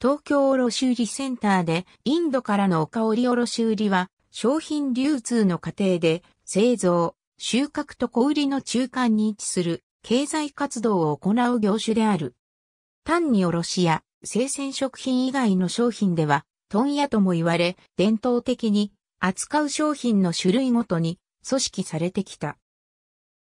東京卸売センターでインドからのお香り卸売は商品流通の過程で製造、収穫と小売りの中間に位置する経済活動を行う業種である。単に卸や生鮮食品以外の商品では問屋とも言われ伝統的に扱う商品の種類ごとに組織されてきた。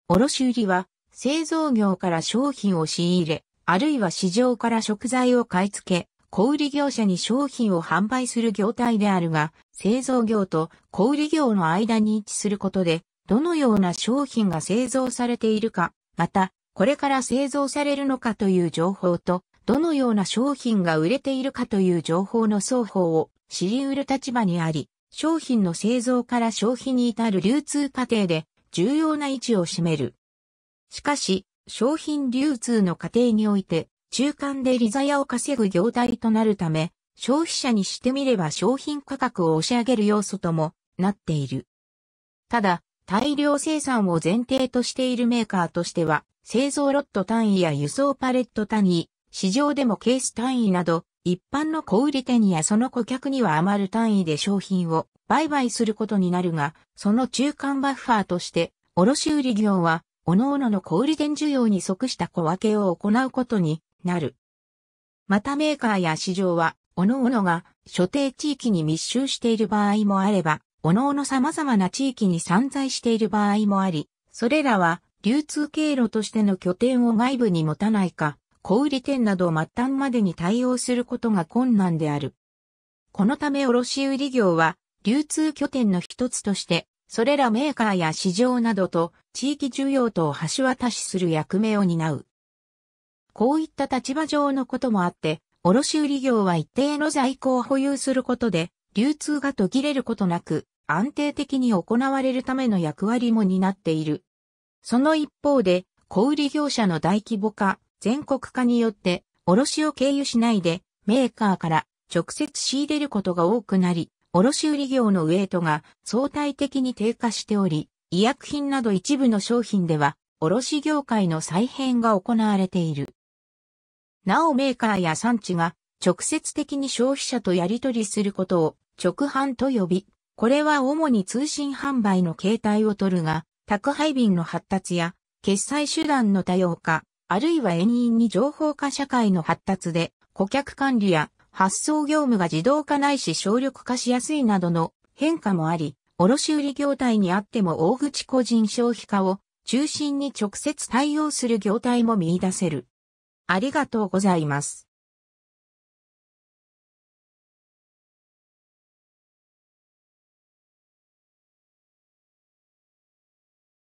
卸売は製造業から商品を仕入れ、あるいは市場から食材を買い付け、小売業者に商品を販売する業態であるが、製造業と小売業の間に位置することで、どのような商品が製造されているか、また、これから製造されるのかという情報と、どのような商品が売れているかという情報の双方を知り得る立場にあり、商品の製造から消費に至る流通過程で重要な位置を占める。しかし、商品流通の過程において、中間で利ザヤを稼ぐ業態となるため、消費者にしてみれば商品価格を押し上げる要素ともなっている。ただ、大量生産を前提としているメーカーとしては、製造ロット単位や輸送パレット単位、市場でもケース単位など、一般の小売店やその顧客には余る単位で商品を売買することになるが、その中間バッファーとして、卸売業は、各々の小売店需要に即した小分けを行うことになる。またメーカーや市場は、各々が所定地域に密集している場合もあれば、各々様々な地域に散在している場合もあり、それらは流通経路としての拠点を外部に持たないか、小売店など末端までに対応することが困難である。このため卸売業は、流通拠点の一つとして、それらメーカーや市場などと地域需要とを橋渡しする役目を担う。こういった立場上のこともあって、卸売業は一定の在庫を保有することで、流通が途切れることなく、安定的に行われるための役割も担っている。その一方で、小売業者の大規模化、全国化によって、卸を経由しないで、メーカーから直接仕入れることが多くなり、卸売業のウェイトが相対的に低下しており、医薬品など一部の商品では、卸業界の再編が行われている。なおメーカーや産地が直接的に消費者とやり取りすることを直販と呼び、これは主に通信販売の形態をとるが、宅配便の発達や決済手段の多様化、あるいは遠因に情報化社会の発達で、顧客管理や発送業務が自動化ないし省力化しやすいなどの変化もあり、卸売業態にあっても大口個人消費化を中心に直接対応する業態も見出せる。ありがとうございます。